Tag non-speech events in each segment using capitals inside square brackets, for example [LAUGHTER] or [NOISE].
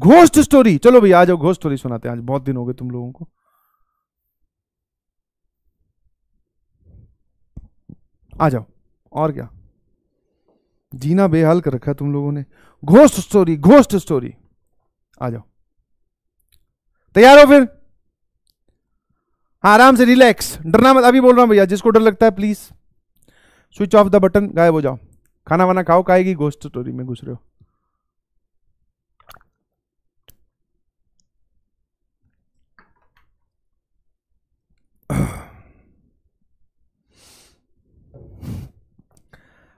Ghost story चलो भैया आ जाओ घोस्ट स्टोरी सुनाते हैं आज बहुत दिन हो गए तुम लोगों को आ जाओ और क्या जीना बेहाल कर रखा तुम लोगों ने घोस्ट स्टोरी घोस्ट स्टोरी आ जाओ तैयार हो फिर हाँ आराम से रिलैक्स डरना मत अभी बोल रहा हूं भैया जिसको डर लगता है please switch off the button गायब हो जाओ खाना वाना खाओ खाएगी घोस्ट स्टोरी में घुस रहे हो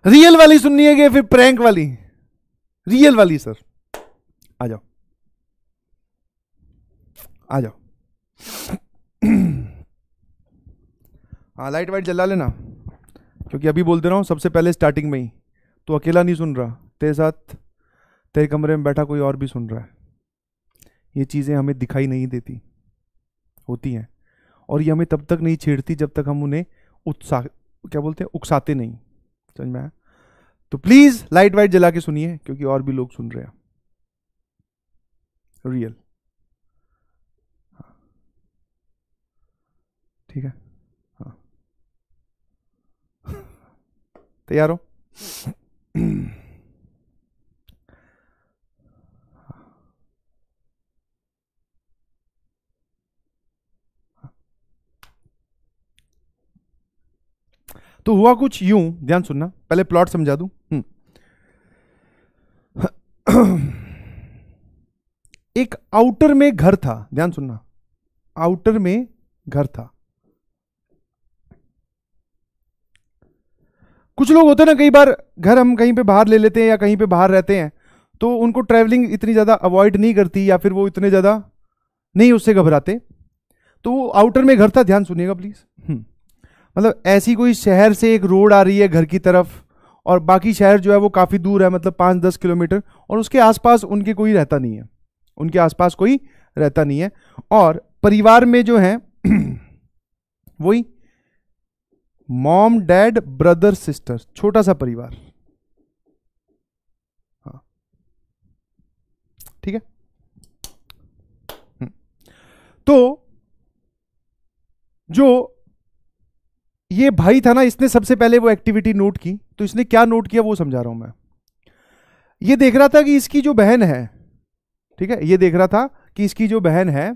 रियल वाली सुननी है कि फिर प्रैंक वाली रियल वाली सर आ जाओ आ जाओ हाँ लाइट वाइट जला लेना क्योंकि अभी बोल दे रहा हूँ सबसे पहले स्टार्टिंग में ही तो अकेला नहीं सुन रहा तेरे साथ तेरे कमरे में बैठा कोई और भी सुन रहा है ये चीज़ें हमें दिखाई नहीं देती होती हैं और ये हमें तब तक नहीं छेड़ती जब तक हम उन्हें उत्साह क्या बोलते हैं उकसाते नहीं समझ में आया तो प्लीज लाइट वाइट जला के सुनिए क्योंकि और भी लोग सुन रहे हैं रियल हाँ। ठीक है हाँ [LAUGHS] तैयार हो [CLEARS THROAT] तो हुआ कुछ यूं ध्यान सुनना पहले प्लॉट समझा दू हम्म। [CLEARS THROAT] एक आउटर में घर था ध्यान सुनना आउटर में घर था कुछ लोग होते हैं ना कई बार घर हम कहीं पे बाहर ले लेते हैं या कहीं पे बाहर रहते हैं तो उनको ट्रैवलिंग इतनी ज़्यादा अवॉइड नहीं करती या फिर वो इतने ज़्यादा नहीं उससे घबराते तो वो आउटर में घर था ध्यान सुनिएगा प्लीज़ मतलब ऐसी कोई शहर से एक रोड आ रही है घर की तरफ और बाकी शहर जो है वो काफ़ी दूर है मतलब पाँच दस किलोमीटर और उसके आसपास उनके कोई रहता नहीं है उनके आसपास कोई रहता नहीं है और परिवार में जो है [CLEARS THROAT] वही मॉम डैड ब्रदर सिस्टर छोटा सा परिवार हाँ ठीक है हम्म। तो जो ये भाई था ना इसने सबसे पहले वो एक्टिविटी नोट की तो इसने क्या नोट किया वो समझा रहा हूं मैं ये देख रहा था कि इसकी जो बहन है ठीक है ये देख रहा था कि इसकी जो बहन है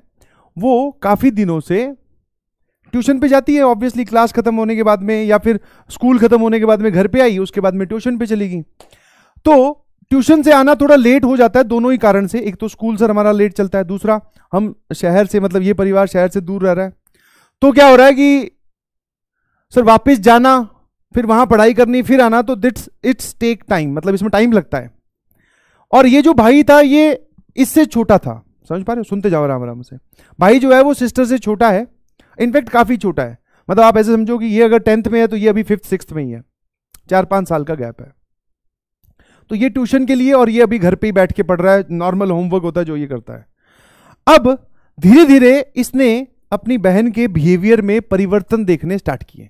वो काफ़ी दिनों से ट्यूशन पे जाती है ऑब्वियसली क्लास खत्म होने के बाद में या फिर स्कूल खत्म होने के बाद में घर पे आई उसके बाद में ट्यूशन पे चली गई तो ट्यूशन से आना थोड़ा लेट हो जाता है दोनों ही कारण से एक तो स्कूल सर हमारा लेट चलता है दूसरा हम शहर से मतलब ये परिवार शहर से दूर रह रहा है तो क्या हो रहा है कि सर वापस जाना फिर वहां पढ़ाई करनी फिर आना तो दिट्स इट्स टेक टाइम मतलब इसमें टाइम लगता है और ये जो भाई था ये इससे छोटा था समझ पा रहे हो सुनते जाओ राम राम से भाई जो है वो सिस्टर से छोटा है इनफैक्ट काफ़ी छोटा है मतलब आप ऐसे समझो कि ये अगर टेंथ में है तो ये अभी फिफ्थ सिक्स में ही है चार पांच साल का गैप है तो ये ट्यूशन के लिए और ये अभी घर पे ही बैठ के पढ़ रहा है नॉर्मल होमवर्क होता है जो ये करता है अब धीरे धीरे इसने अपनी बहन के बिहेवियर में परिवर्तन देखने स्टार्ट किए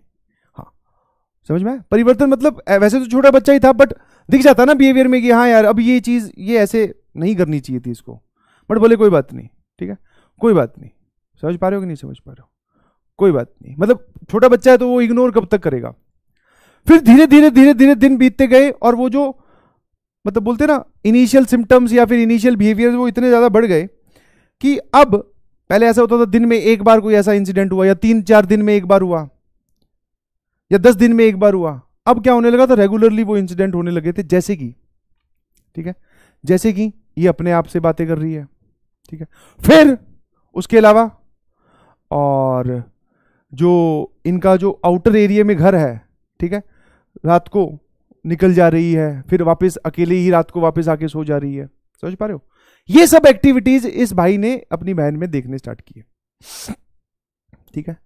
समझ में परिवर्तन मतलब वैसे तो छोटा बच्चा ही था बट दिख जाता ना बिहेवियर में कि हाँ यार अब ये चीज़ ये ऐसे नहीं करनी चाहिए थी इसको बट बोले कोई बात नहीं ठीक है कोई बात नहीं समझ पा रहे हो कि नहीं समझ पा रहे हो कोई बात नहीं मतलब छोटा बच्चा है तो वो इग्नोर कब तक करेगा फिर धीरे धीरे धीरे धीरे दिन बीतते गए और वो जो मतलब बोलते ना इनिशियल सिम्टम्स या फिर इनिशियल बिहेवियर वो इतने ज़्यादा बढ़ गए कि अब पहले ऐसा होता था दिन में एक बार कोई ऐसा इंसिडेंट हुआ या तीन चार दिन में एक बार हुआ या दस दिन में एक बार हुआ अब क्या होने लगा था रेगुलरली वो इंसिडेंट होने लगे थे जैसे कि ठीक है जैसे कि ये अपने आप से बातें कर रही है ठीक है फिर उसके अलावा और जो इनका जो आउटर एरिया में घर है ठीक है रात को निकल जा रही है फिर वापस अकेले ही रात को वापस आके सो जा रही है समझ पा रहे हो ये सब एक्टिविटीज इस भाई ने अपनी बहन में देखने स्टार्ट किए ठीक है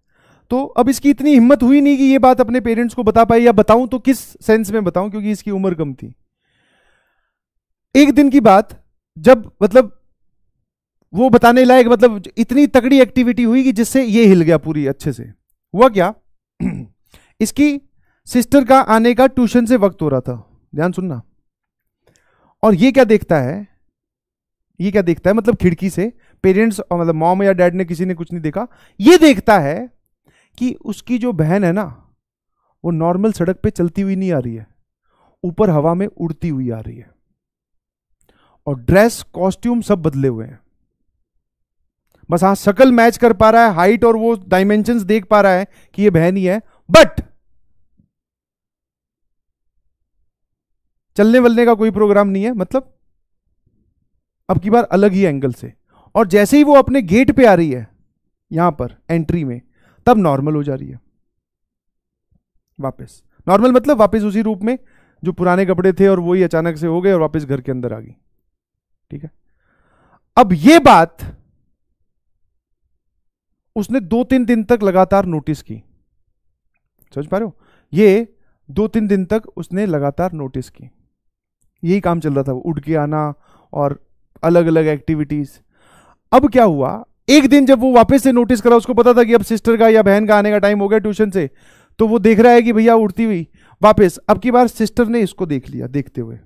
तो अब इसकी इतनी हिम्मत हुई नहीं कि ये बात अपने पेरेंट्स को बता पाई या बताऊं तो किस सेंस में बताऊं क्योंकि इसकी उम्र कम थी एक दिन की बात जब मतलब वो बताने लायक मतलब इतनी तगड़ी एक्टिविटी हुई कि जिससे ये हिल गया पूरी अच्छे से हुआ क्या [CLEARS THROAT] इसकी सिस्टर का आने का ट्यूशन से वक्त हो रहा था ध्यान सुनना और ये क्या देखता है ये क्या देखता है मतलब खिड़की से पेरेंट्स मतलब मॉम या डैड ने किसी ने कुछ नहीं देखा ये देखता है कि उसकी जो बहन है ना वो नॉर्मल सड़क पे चलती हुई नहीं आ रही है ऊपर हवा में उड़ती हुई आ रही है और ड्रेस कॉस्ट्यूम सब बदले हुए हैं बस हाँ सकल मैच कर पा रहा है हाइट और वो डायमेंशन देख पा रहा है कि ये बहन ही है बट चलने वलने का कोई प्रोग्राम नहीं है मतलब अब की बार अलग ही एंगल से और जैसे ही वो अपने गेट पे आ रही है यहां पर एंट्री में तब नॉर्मल हो जा रही है वापस नॉर्मल मतलब वापस उसी रूप में जो पुराने कपड़े थे और वही अचानक से हो गए और वापस घर के अंदर आ गई ठीक है अब यह बात उसने दो तीन दिन तक लगातार नोटिस की समझ पा रहे हो ये दो तीन दिन तक उसने लगातार नोटिस की यही काम चल रहा था उठ के आना और अलग अलग एक्टिविटीज अब क्या हुआ एक दिन जब वो वापस से नोटिस करा उसको पता था कि अब सिस्टर का या बहन का आने का टाइम हो गया ट्यूशन से तो वो देख रहा है कि भैया उड़ती हुई वापस अब की बार सिस्टर ने इसको देख लिया देखते हुए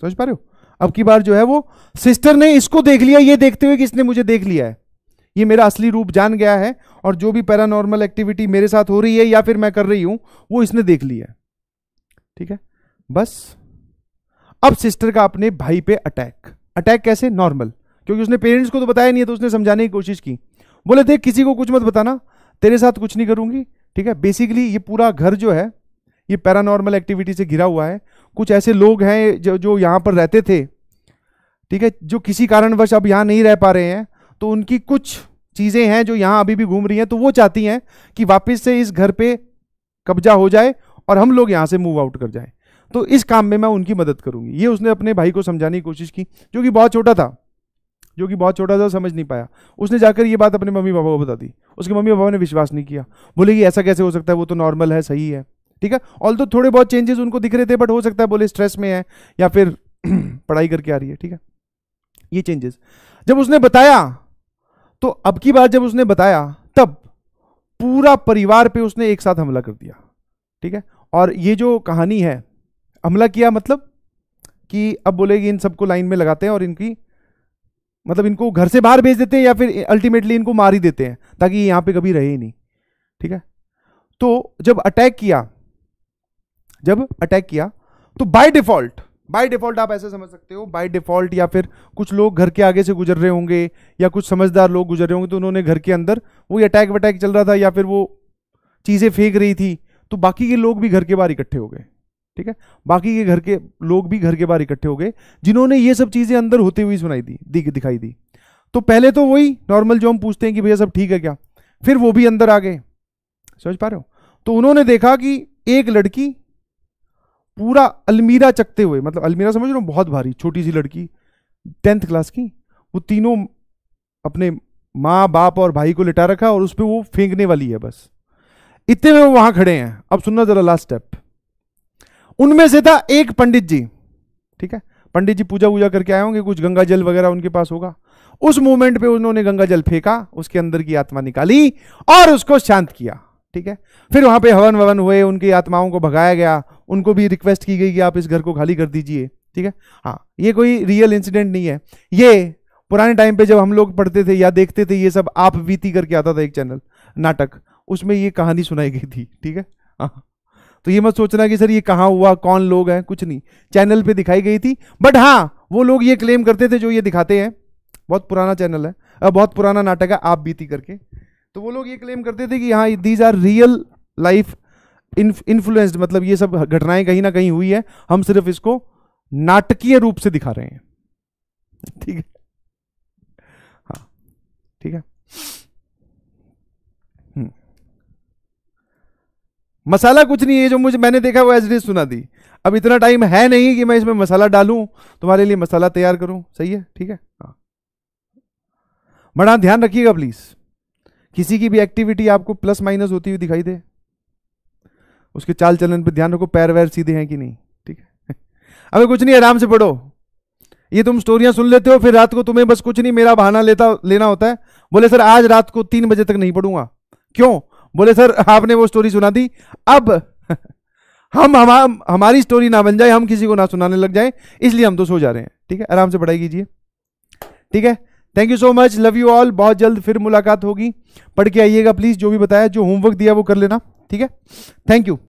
समझ पा रहे हो अब की बार जो है वो सिस्टर ने इसको देख लिया ये देखते हुए कि इसने मुझे देख लिया है ये मेरा असली रूप जान गया है और जो भी पैरानॉर्मल एक्टिविटी मेरे साथ हो रही है या फिर मैं कर रही हूं वो इसने देख लिया है ठीक है बस अब सिस्टर का अपने भाई पे अटैक अटैक कैसे नॉर्मल क्योंकि उसने पेरेंट्स को तो बताया नहीं है तो उसने समझाने की कोशिश की बोले देख किसी को कुछ मत बताना तेरे साथ कुछ नहीं करूंगी ठीक है बेसिकली ये पूरा घर जो है ये पैरानॉर्मल एक्टिविटी से घिरा हुआ है कुछ ऐसे लोग हैं जो जो यहाँ पर रहते थे ठीक है जो किसी कारणवश अब यहाँ नहीं रह पा रहे हैं तो उनकी कुछ चीज़ें हैं जो यहाँ अभी भी घूम रही हैं तो वो चाहती हैं कि वापस से इस घर पे कब्जा हो जाए और हम लोग यहाँ से मूव आउट कर जाए तो इस काम में मैं उनकी मदद करूँगी ये उसने अपने भाई को समझाने की कोशिश की जो कि बहुत छोटा था जो कि बहुत छोटा था समझ नहीं पाया उसने जाकर ये बात अपने मम्मी पापा को बता दी उसके मम्मी पापा ने विश्वास नहीं किया बोले कि ऐसा कैसे हो सकता है वो तो नॉर्मल है सही है ठीक है ऑल तो थोड़े बहुत चेंजेस उनको दिख रहे थे बट हो सकता है बोले स्ट्रेस में है या फिर [CLEARS THROAT] पढ़ाई करके आ रही है ठीक है ये चेंजेस जब उसने बताया तो अब की बात जब उसने बताया तब पूरा परिवार पे उसने एक साथ हमला कर दिया ठीक है और ये जो कहानी है हमला किया मतलब कि अब बोले कि इन सबको लाइन में लगाते हैं और इनकी मतलब इनको घर से बाहर भेज देते हैं या फिर अल्टीमेटली इनको मार ही देते हैं ताकि ये यहाँ पे कभी रहे ही नहीं ठीक है तो जब अटैक किया जब अटैक किया तो बाय डिफॉल्ट बाय डिफॉल्ट आप ऐसे समझ सकते हो बाय डिफॉल्ट या फिर कुछ लोग घर के आगे से गुजर रहे होंगे या कुछ समझदार लोग गुजर रहे होंगे तो उन्होंने घर के अंदर वही अटैक वटैक चल रहा था या फिर वो चीज़ें फेंक रही थी तो बाकी के लोग भी घर के बाहर इकट्ठे हो गए ठीक है बाकी के घर के लोग भी घर के बाहर इकट्ठे हो गए जिन्होंने ये सब चीज़ें अंदर होते हुए सुनाई दी दिख दिखाई दी तो पहले तो वही नॉर्मल जो हम पूछते हैं कि भैया सब ठीक है क्या फिर वो भी अंदर आ गए समझ पा रहे हो तो उन्होंने देखा कि एक लड़की पूरा अलमीरा चकते हुए मतलब अलमीरा समझ लो बहुत भारी छोटी सी लड़की टेंथ क्लास की वो तीनों अपने माँ बाप और भाई को लिटा रखा और उस पर वो फेंकने वाली है बस इतने में वो वहां खड़े हैं अब सुनना ज़रा लास्ट स्टेप उनमें से था एक पंडित जी ठीक है पंडित जी पूजा वूजा करके आए होंगे कुछ गंगा जल वगैरह उनके पास होगा उस मोमेंट पे उन्होंने गंगा जल फेंका उसके अंदर की आत्मा निकाली और उसको शांत किया ठीक है फिर वहां पे हवन ववन हुए उनकी आत्माओं को भगाया गया उनको भी रिक्वेस्ट की गई कि आप इस घर को खाली कर दीजिए ठीक है हाँ ये कोई रियल इंसिडेंट नहीं है ये पुराने टाइम पे जब हम लोग पढ़ते थे या देखते थे ये सब आप बीती करके आता था एक चैनल नाटक उसमें ये कहानी सुनाई गई थी ठीक है हाँ तो ये मत सोचना कि सर ये कहाँ हुआ कौन लोग हैं कुछ नहीं चैनल पे दिखाई गई थी बट हाँ वो लोग ये क्लेम करते थे जो ये दिखाते हैं बहुत पुराना चैनल है बहुत पुराना नाटक है आप बीती करके तो वो लोग ये क्लेम करते थे कि हाँ these are real life influenced मतलब ये सब घटनाएं कहीं ना कहीं हुई है हम सिर्फ इसको नाटकीय रूप से दिखा रहे हैं ठीक है हाँ ठीक है मसाला कुछ नहीं है जो मुझे मैंने देखा वो एज डी सुना दी अब इतना टाइम है नहीं कि मैं इसमें मसाला डालूं तुम्हारे लिए मसाला तैयार करूं सही है ठीक है हाँ बड़ा ध्यान रखिएगा प्लीज किसी की भी एक्टिविटी आपको प्लस माइनस होती हुई दिखाई दे उसके चाल चलन पर ध्यान रखो पैर वैर सीधे हैं कि नहीं ठीक है [LAUGHS] अबे कुछ नहीं आराम से पढ़ो ये तुम स्टोरियां सुन लेते हो फिर रात को तुम्हें बस कुछ नहीं मेरा बहाना लेता लेना होता है बोले सर आज रात को तीन बजे तक नहीं पढ़ूंगा क्यों बोले सर आपने वो स्टोरी सुना दी अब हम हम हमारी स्टोरी ना बन जाए हम किसी को ना सुनाने लग जाए इसलिए हम तो सो जा रहे हैं ठीक है आराम से पढ़ाई कीजिए ठीक है thank you so much love you all बहुत जल्द फिर मुलाकात होगी पढ़ के आइएगा प्लीज़ जो भी बताया जो होमवर्क दिया वो कर लेना ठीक है थैंक यू